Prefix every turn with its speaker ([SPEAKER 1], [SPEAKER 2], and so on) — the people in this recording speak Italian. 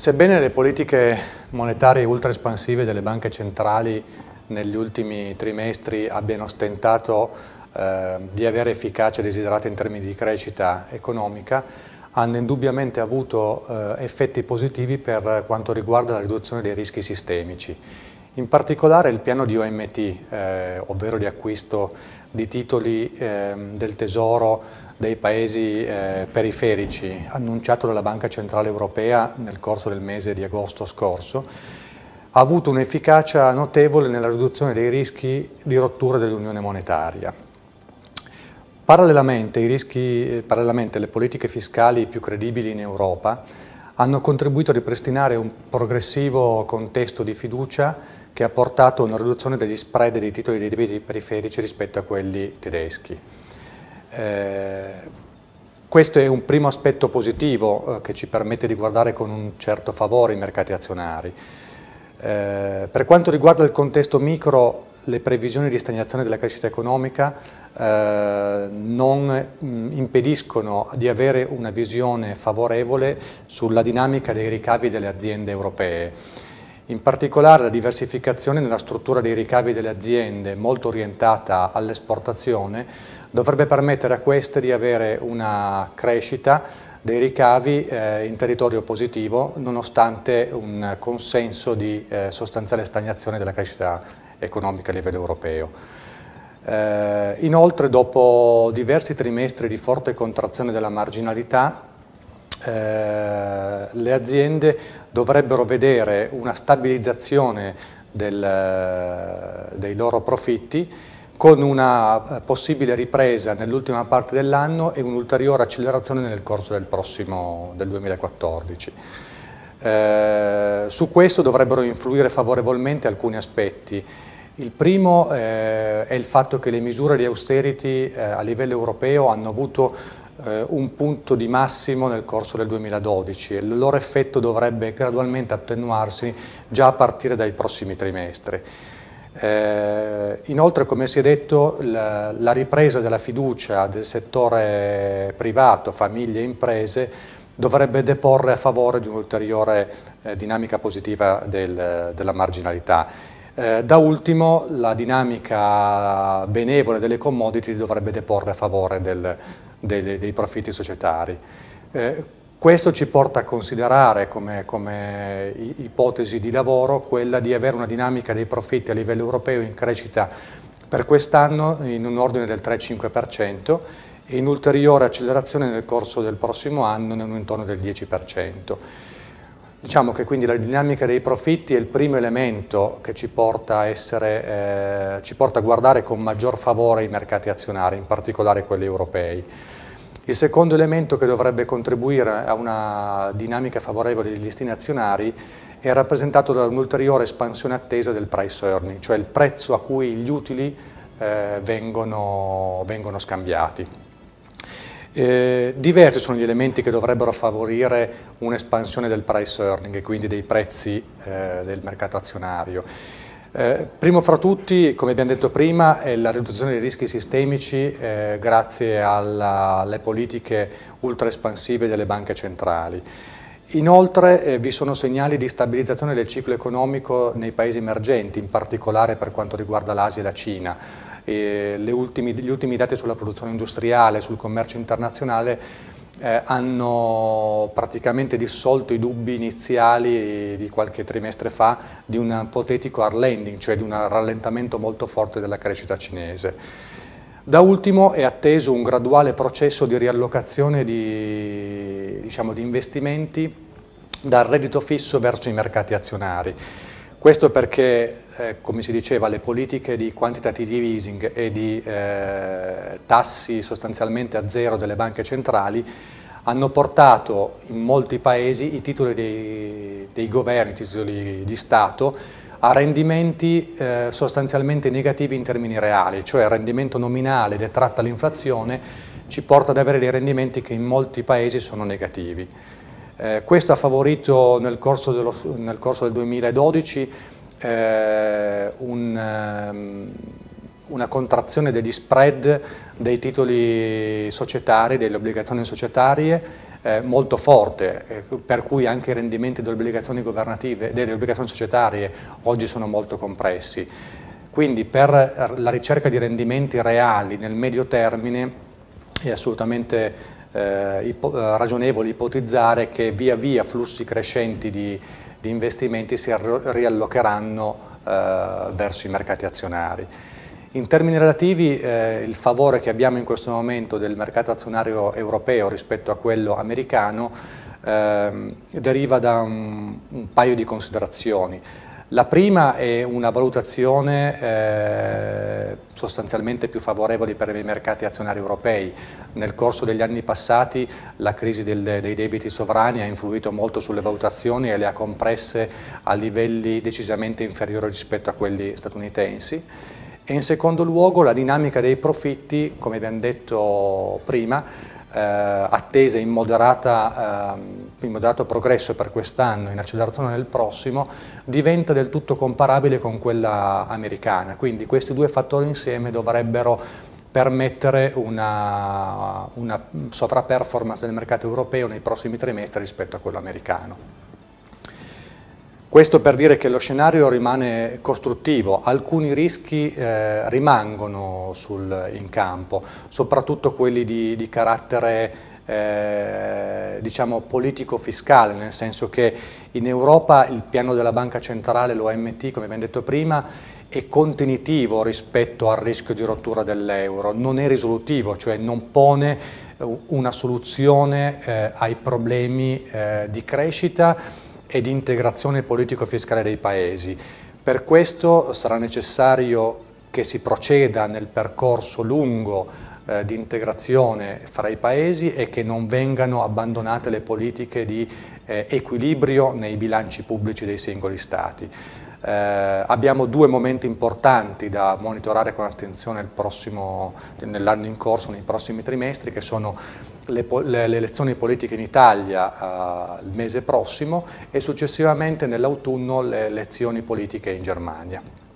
[SPEAKER 1] Sebbene le politiche monetarie ultra espansive delle banche centrali negli ultimi trimestri abbiano stentato eh, di avere efficacia desiderata in termini di crescita economica, hanno indubbiamente avuto eh, effetti positivi per quanto riguarda la riduzione dei rischi sistemici. In particolare il piano di OMT, eh, ovvero di acquisto di titoli ehm, del tesoro dei paesi eh, periferici annunciato dalla Banca Centrale Europea nel corso del mese di agosto scorso, ha avuto un'efficacia notevole nella riduzione dei rischi di rottura dell'Unione Monetaria. Parallelamente, rischi, eh, parallelamente le politiche fiscali più credibili in Europa hanno contribuito a ripristinare un progressivo contesto di fiducia che ha portato a una riduzione degli spread dei titoli dei debiti periferici rispetto a quelli tedeschi. Eh, questo è un primo aspetto positivo eh, che ci permette di guardare con un certo favore i mercati azionari. Eh, per quanto riguarda il contesto micro, le previsioni di stagnazione della crescita economica eh, non mh, mm, impediscono di avere una visione favorevole sulla dinamica dei ricavi delle aziende europee in particolare la diversificazione nella struttura dei ricavi delle aziende, molto orientata all'esportazione, dovrebbe permettere a queste di avere una crescita dei ricavi eh, in territorio positivo nonostante un consenso di eh, sostanziale stagnazione della crescita economica a livello europeo. Eh, inoltre dopo diversi trimestri di forte contrazione della marginalità eh, le aziende dovrebbero vedere una stabilizzazione del, eh, dei loro profitti con una eh, possibile ripresa nell'ultima parte dell'anno e un'ulteriore accelerazione nel corso del prossimo del 2014. Eh, su questo dovrebbero influire favorevolmente alcuni aspetti. Il primo eh, è il fatto che le misure di austerity eh, a livello europeo hanno avuto eh, un punto di massimo nel corso del 2012 e il loro effetto dovrebbe gradualmente attenuarsi già a partire dai prossimi trimestri. Eh, inoltre, come si è detto, la, la ripresa della fiducia del settore privato, famiglie e imprese dovrebbe deporre a favore di un'ulteriore eh, dinamica positiva del, della marginalità. Eh, da ultimo la dinamica benevole delle commodity dovrebbe deporre a favore del, dei, dei profitti societari. Eh, questo ci porta a considerare come, come, ipotesi di lavoro quella di avere una dinamica dei profitti a livello europeo in crescita per quest'anno in un ordine del 3-5% e in ulteriore accelerazione nel corso del prossimo anno in un intorno del 10%. Diciamo che quindi la dinamica dei profitti è il primo elemento che ci porta a, essere, eh, ci porta a guardare con maggior favore i mercati azionari, in particolare quelli europei. Il secondo elemento che dovrebbe contribuire a una dinamica favorevole degli listini azionari è rappresentato da un'ulteriore espansione attesa del price earning, cioè il prezzo a cui gli utili eh, vengono, vengono scambiati. Eh, diversi sono gli elementi che dovrebbero favorire un'espansione del price earning e quindi dei prezzi eh, del mercato azionario. Eh, primo fra tutti, come abbiamo detto prima, è la riduzione dei rischi sistemici eh, grazie alla, alle politiche ultra espansive delle banche centrali. Inoltre eh, vi sono segnali di stabilizzazione del ciclo economico nei paesi emergenti, in particolare per quanto riguarda l'Asia e la Cina ultimi, gli ultimi dati sulla produzione industriale, sul commercio internazionale eh, hanno praticamente dissolto i dubbi iniziali di qualche trimestre fa di un ipotetico hard landing, cioè di un rallentamento molto forte della crescita cinese. Da ultimo è atteso un graduale processo di riallocazione di, diciamo, di investimenti dal reddito fisso verso i mercati azionari. Questo perché, eh, come si diceva, le politiche di quantitative easing e di eh, tassi sostanzialmente a zero delle banche centrali hanno portato in molti paesi i titoli dei, dei governi, i titoli di Stato, a rendimenti eh, sostanzialmente negativi in termini reali, cioè il rendimento nominale detratta l'inflazione ci porta ad avere dei rendimenti che in molti paesi sono negativi. Eh, questo ha favorito nel corso, dello, nel corso del 2012 eh, un, ehm, una contrazione degli spread dei titoli societari, delle obbligazioni societarie eh, molto forte, eh, per cui anche i rendimenti delle obbligazioni, delle obbligazioni societarie oggi sono molto compressi. Quindi per la ricerca di rendimenti reali nel medio termine è assolutamente eh, ipo ragionevole ipotizzare che via via flussi crescenti di, di investimenti si riallocheranno eh, verso i mercati azionari. In termini relativi eh, il favore che abbiamo in questo momento del mercato azionario europeo rispetto a quello americano eh, deriva da un, un paio di considerazioni. La prima è una valutazione eh, sostanzialmente più favorevole per i mercati azionari europei. Nel corso degli anni passati la crisi del, dei debiti sovrani ha influito molto sulle valutazioni e le ha compresse a livelli decisamente inferiori rispetto a quelli statunitensi. E in secondo luogo la dinamica dei profitti, come abbiamo detto prima, eh, attesa in moderata eh, moderato progresso per quest'anno, in accelerazione nel prossimo, diventa del tutto comparabile con quella americana. Quindi questi due fattori insieme dovrebbero permettere una, una sovraperformance del mercato europeo nei prossimi trimestri rispetto a quello americano. Questo per dire che lo scenario rimane costruttivo, alcuni rischi eh, rimangono sul, in campo, soprattutto quelli di, di carattere eh, diciamo politico-fiscale, nel senso che in Europa il piano della banca centrale, l'OMT, come abbiamo detto prima, è contenitivo rispetto al rischio di rottura dell'euro, non è risolutivo, cioè non pone eh, una soluzione eh, ai problemi eh, di crescita e di integrazione politico-fiscale dei paesi. Per questo sarà necessario che si proceda nel percorso lungo eh, di integrazione fra i paesi e che non vengano abbandonate le politiche di eh, equilibrio nei bilanci pubblici dei singoli Stati. Eh, abbiamo due momenti importanti da monitorare con attenzione nell'anno in corso, nei prossimi trimestri, che sono le, le, le elezioni politiche in Italia eh, il mese prossimo e successivamente nell'autunno le elezioni politiche in Germania.